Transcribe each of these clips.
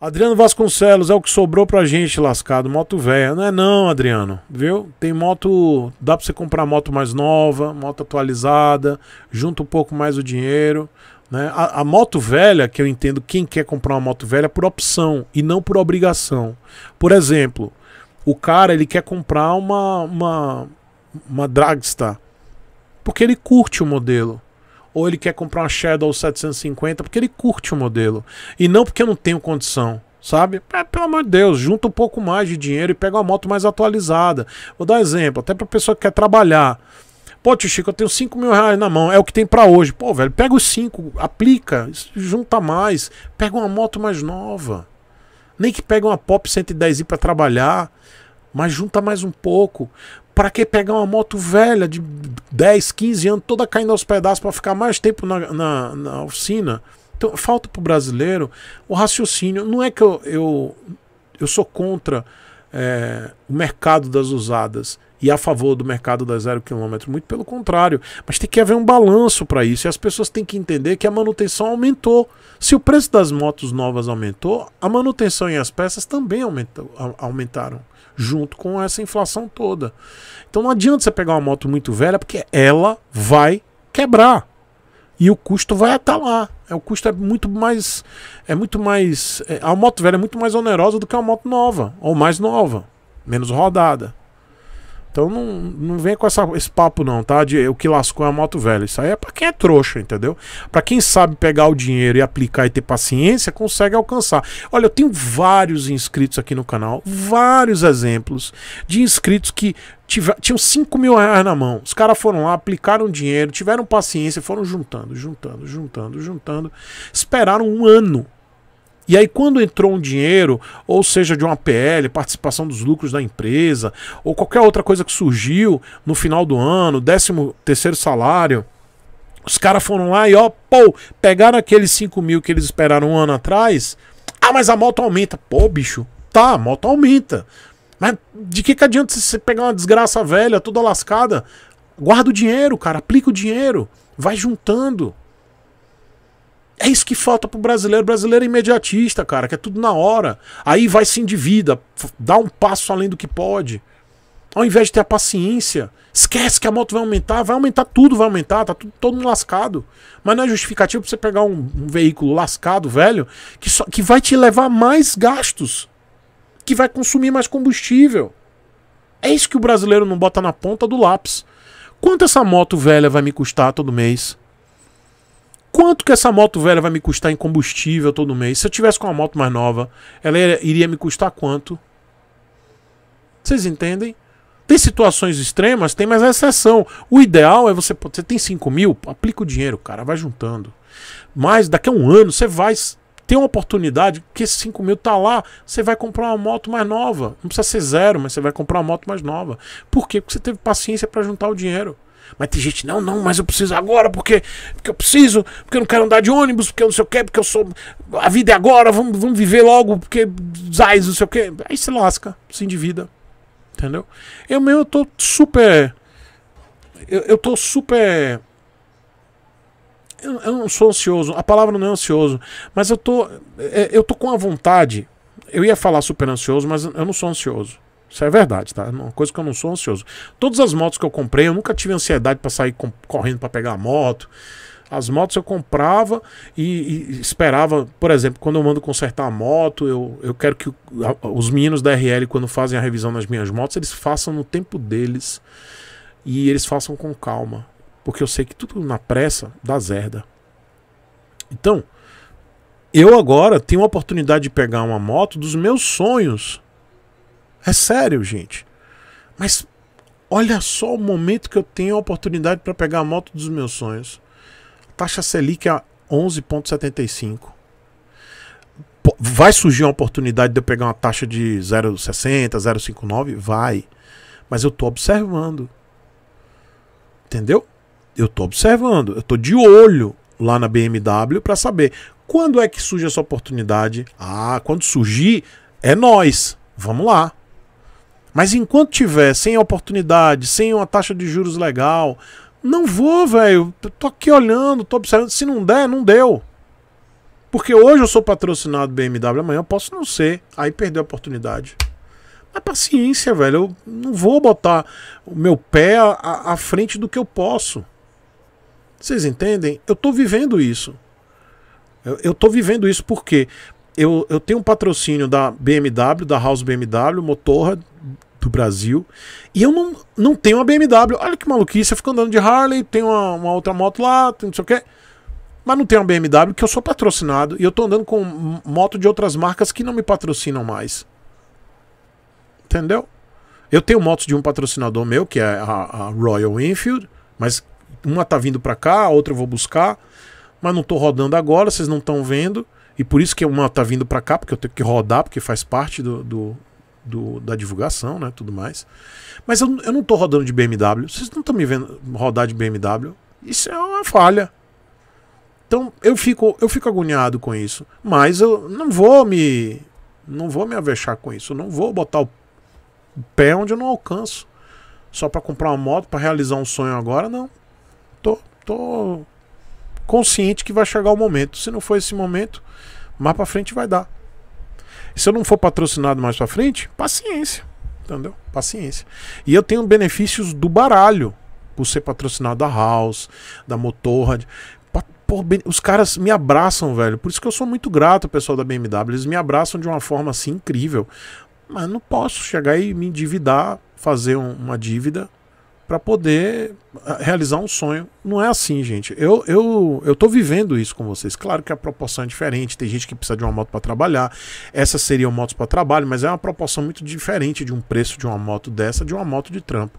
Adriano Vasconcelos é o que sobrou pra gente, lascado. Moto velha. Não é não, Adriano. Viu? Tem moto. Dá pra você comprar moto mais nova, moto atualizada, junta um pouco mais o dinheiro. Né? A, a, moto velha, que eu entendo quem quer comprar uma moto velha é por opção e não por obrigação. Por exemplo, o cara ele quer comprar uma, uma, uma dragster porque ele curte o modelo ou ele quer comprar uma Shadow 750 porque ele curte o modelo e não porque eu não tenho condição. Sabe? É, pelo amor de Deus, junta um pouco mais de dinheiro e pega uma moto mais atualizada. Vou dar um exemplo, até pra pessoa que quer trabalhar. Pô, tio Chico, eu tenho 5 mil reais na mão, é o que tem para hoje. Pô, velho, pega os 5, aplica, junta mais, pega uma moto mais nova. Nem que pegue uma Pop 110i para trabalhar, mas junta mais um pouco. Para que pegar uma moto velha de 10, 15 anos, toda caindo aos pedaços para ficar mais tempo na, na, na oficina? Então, falta para o brasileiro o raciocínio. Não é que eu, eu, eu sou contra é, o mercado das usadas e a favor do mercado da zero quilômetro, muito pelo contrário. Mas tem que haver um balanço para isso e as pessoas têm que entender que a manutenção aumentou. Se o preço das motos novas aumentou, a manutenção e as peças também aumentou, aumentaram junto com essa inflação toda. Então não adianta você pegar uma moto muito velha porque ela vai quebrar e o custo vai estar tá lá. É, o custo é muito mais. É muito mais. É, a moto velha é muito mais onerosa do que a moto nova. Ou mais nova. Menos rodada. Então não, não vem com essa, esse papo não, tá? De o que lascou é a moto velha. Isso aí é pra quem é trouxa, entendeu? Pra quem sabe pegar o dinheiro e aplicar e ter paciência, consegue alcançar. Olha, eu tenho vários inscritos aqui no canal, vários exemplos de inscritos que tiver, tinham 5 mil reais na mão. Os caras foram lá, aplicaram dinheiro, tiveram paciência, foram juntando, juntando, juntando, juntando. Esperaram um ano e aí, quando entrou um dinheiro, ou seja, de uma PL, participação dos lucros da empresa, ou qualquer outra coisa que surgiu no final do ano, 13 terceiro salário, os caras foram lá e ó, pô, pegaram aqueles 5 mil que eles esperaram um ano atrás. Ah, mas a moto aumenta. Pô, bicho, tá, a moto aumenta. Mas de que, que adianta você pegar uma desgraça velha, toda lascada? Guarda o dinheiro, cara, aplica o dinheiro, vai juntando. É isso que falta pro brasileiro. O brasileiro é imediatista, cara, que é tudo na hora. Aí vai se endivida, dá um passo além do que pode. Ao invés de ter a paciência, esquece que a moto vai aumentar, vai aumentar tudo, vai aumentar, tá tudo, todo mundo lascado. Mas não é justificativo pra você pegar um, um veículo lascado, velho, que, só, que vai te levar a mais gastos, que vai consumir mais combustível. É isso que o brasileiro não bota na ponta do lápis. Quanto essa moto velha vai me custar todo mês? quanto que essa moto velha vai me custar em combustível todo mês? Se eu tivesse com uma moto mais nova, ela iria me custar quanto? Vocês entendem? Tem situações extremas, tem mais exceção. O ideal é você. Você tem 5 mil, aplica o dinheiro, cara, vai juntando. Mas daqui a um ano você vai ter uma oportunidade, que esses 5 mil tá lá, você vai comprar uma moto mais nova. Não precisa ser zero, mas você vai comprar uma moto mais nova. Por quê? Porque você teve paciência para juntar o dinheiro. Mas tem gente, não, não, mas eu preciso agora, porque, porque eu preciso, porque eu não quero andar de ônibus, porque eu não sei o quê, porque eu sou. A vida é agora, vamos, vamos viver logo, porque zais, não sei o quê. Aí se lasca, se endivida. Entendeu? Eu mesmo eu tô super. Eu, eu tô super. Eu, eu não sou ansioso, a palavra não é ansioso, mas eu tô. É, é, eu tô com a vontade. Eu ia falar super ansioso, mas eu não sou ansioso. Isso é verdade, tá? Uma coisa que eu não sou ansioso. Todas as motos que eu comprei, eu nunca tive ansiedade para sair correndo para pegar a moto. As motos eu comprava e, e, esperava, por exemplo, quando eu mando consertar a moto, eu, eu quero que os meninos da RL, quando fazem a revisão nas minhas motos, eles façam no tempo deles e eles façam com calma. Porque eu sei que tudo na pressa dá zerda. Então, eu agora tenho a oportunidade de pegar uma moto dos meus sonhos é sério, gente. Mas olha só o momento que eu tenho a oportunidade para pegar a moto dos meus sonhos. Taxa Selic é 11,75. Vai surgir uma oportunidade de eu pegar uma taxa de 0,60, 0,59? Vai. Mas eu tô observando. Entendeu? Eu tô observando. Eu tô de olho lá na BMW para saber quando é que surge essa oportunidade. Ah, quando surgir, é nós. Vamos lá. Mas enquanto tiver sem oportunidade, sem uma taxa de juros legal, não vou, velho. Tô aqui olhando, tô observando. Se não der, não deu. Porque hoje eu sou patrocinado BMW, amanhã eu posso não ser. Aí perdeu a oportunidade. Mas paciência, velho. Eu não vou botar o meu pé à, à frente do que eu posso. Vocês entendem? Eu tô vivendo isso. Eu, eu tô vivendo isso porque eu, eu tenho um patrocínio da BMW, da House BMW, motor do Brasil. E eu não, não tenho uma BMW. Olha que maluquice, eu fico andando de Harley, tem uma, uma, outra moto lá, tem não sei o quê. Mas não tenho uma BMW que eu sou patrocinado e eu tô andando com moto de outras marcas que não me patrocinam mais. Entendeu? Eu tenho motos de um patrocinador meu, que é a, a Royal Enfield, mas uma tá vindo para cá, a outra eu vou buscar, mas não tô rodando agora, vocês não estão vendo. E por isso que uma tá vindo para cá, porque eu tenho que rodar, porque faz parte do, do, do, da divulgação, né? Tudo mais. Mas eu, eu não tô rodando de BMW. Vocês não estão me vendo rodar de BMW. Isso é uma falha. Então eu fico, eu fico agoniado com isso. Mas eu não vou me. Não vou me avexar com isso. Eu não vou botar o pé onde eu não alcanço. Só para comprar uma moto, para realizar um sonho agora, não. Tô, tô consciente que vai chegar o momento. Se não for esse momento, mais para frente vai dar. Se eu não for patrocinado mais pra frente, paciência. Entendeu? Paciência. E eu tenho benefícios do baralho. Por ser patrocinado da House, da Motorrad. os caras me abraçam, velho. Por isso que eu sou muito grato ao pessoal da BMW. Eles me abraçam de uma forma assim incrível. Mas não posso chegar e me endividar, fazer um, uma dívida para poder ah, realizar um sonho. Não é assim, gente. Eu, eu, eu tô vivendo isso com vocês. Claro que a proporção é diferente. Tem gente que precisa de uma moto para trabalhar. Essas seriam motos para trabalho, mas é uma proporção muito diferente de um preço de uma moto dessa de uma moto de trampo,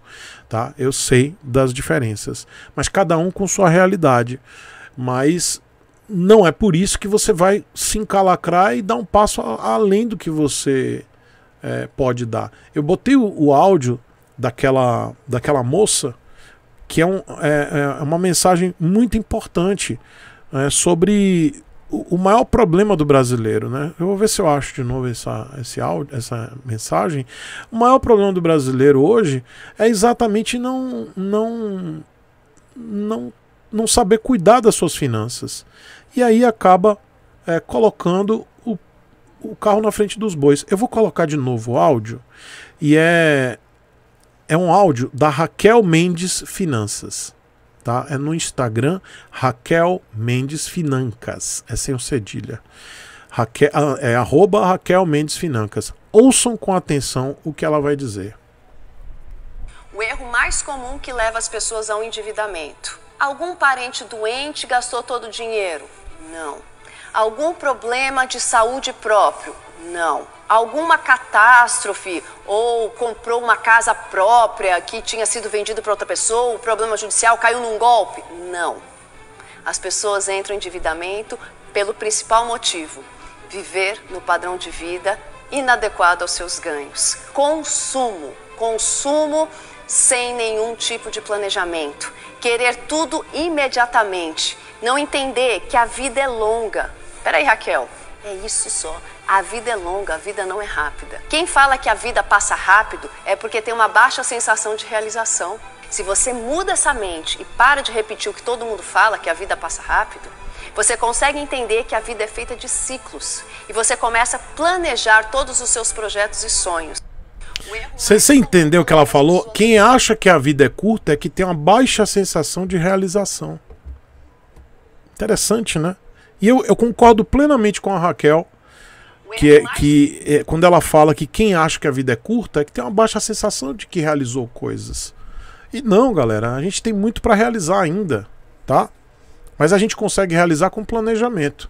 tá? Eu sei das diferenças, mas cada um com sua realidade. Mas não é por isso que você vai se encalacrar e dar um passo além do que você é, pode dar. Eu botei o, o áudio daquela, daquela moça, que é, um, é, é uma mensagem muito importante é, sobre o, o, maior problema do brasileiro. Né? Eu vou ver se eu acho de novo essa, esse áudio, essa mensagem. O maior problema do brasileiro hoje é exatamente não, não, não, não saber cuidar das suas finanças. E aí acaba é, colocando o, o carro na frente dos bois. Eu vou colocar de novo o áudio e é é um áudio da Raquel Mendes Finanças. Tá? É no Instagram, Raquel Mendes Financas. É sem o cedilha. Raquel, ah, é arroba Raquel Mendes Financas. Ouçam com atenção o que ela vai dizer. O erro mais comum que leva as pessoas ao endividamento. Algum parente doente gastou todo o dinheiro? Não. Algum problema de saúde próprio? Não. Alguma catástrofe ou comprou uma casa própria que tinha sido vendido para outra pessoa, o problema judicial caiu num golpe? Não. As pessoas entram em endividamento pelo principal motivo: viver no padrão de vida inadequado aos seus ganhos. Consumo, consumo sem nenhum tipo de planejamento. Querer tudo imediatamente. Não entender que a vida é longa. Peraí, Raquel, é isso só. A vida é longa, a vida não é rápida. Quem fala que a vida passa rápido é porque tem uma baixa sensação de realização. Se você muda essa mente e para de repetir o que todo mundo fala, que a vida passa rápido, você consegue entender que a vida é feita de ciclos e você começa a planejar todos os seus projetos e sonhos. É você, você entendeu o que ela falou? Quem acha que a vida é curta é que tem uma baixa sensação de realização. Interessante, né? E eu, eu concordo plenamente com a Raquel que, é, que é, quando ela fala que quem acha que a vida é curta é que tem uma baixa sensação de que realizou coisas. E não, galera, a gente tem muito para realizar ainda, tá? Mas a gente consegue realizar com planejamento.